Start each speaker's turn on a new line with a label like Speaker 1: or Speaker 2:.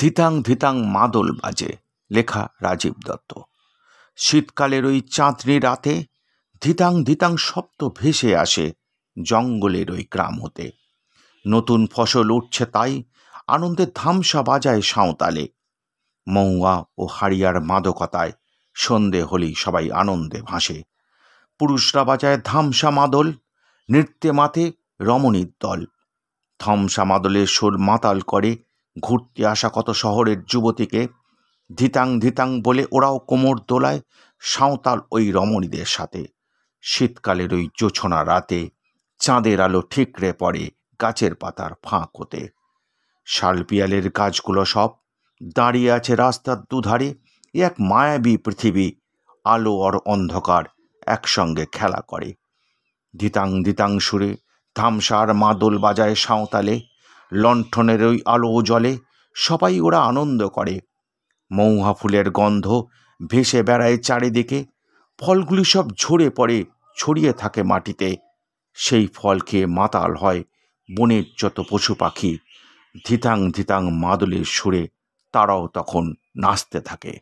Speaker 1: ধিতাং ধিতাং মাদল বাজে লেখা রাজীব দত্ত শীতকালের ওই চাঁদনি রাতে ধিতাং ধিতাং শব্দ ভেসে আসে জঙ্গলের ওই গ্রাম হতে নতুন ফসল উঠছে তাই আনন্দে ধামসা বাজায় সাঁওতালে মৌয়া ও হারিয়ার মাদকতায় সন্ধে হলেই সবাই আনন্দে ভাসে পুরুষরা বাজায় ধামসা মাদল নৃত্যে মাতে রমণীর দল থমসা মাদলের সুর মাতাল করে ঘুরতে আসা কত শহরের যুবতীকে ধিতাং ধিতাং বলে ওরাও কোমর দোলায় সাঁওতাল ওই রমণীদের সাথে শীতকালের ওই জোছনা রাতে চাঁদের আলো ঠিকরে পড়ে গাছের পাতার ফাঁক হতে শালপিয়ালের গাছগুলো সব দাঁড়িয়ে আছে রাস্তার দুধারে এক মায়াবী পৃথিবী আলো আর অন্ধকার একসঙ্গে খেলা করে ধিতাং ধিতাং সুরে ধামসার মাদল বাজায় সাঁওতালে লণ্ঠনের ওই আলো জলে সবাই ওরা আনন্দ করে মৌহা ফুলের গন্ধ ভেসে বেড়ায় চারিদিকে ফলগুলি সব ঝরে পড়ে ছড়িয়ে থাকে মাটিতে সেই ফল খেয়ে মাতাল হয় বনের যত পশু পাখি ধিতাং ধিতাং মাদলের সুরে তারাও তখন নাচতে থাকে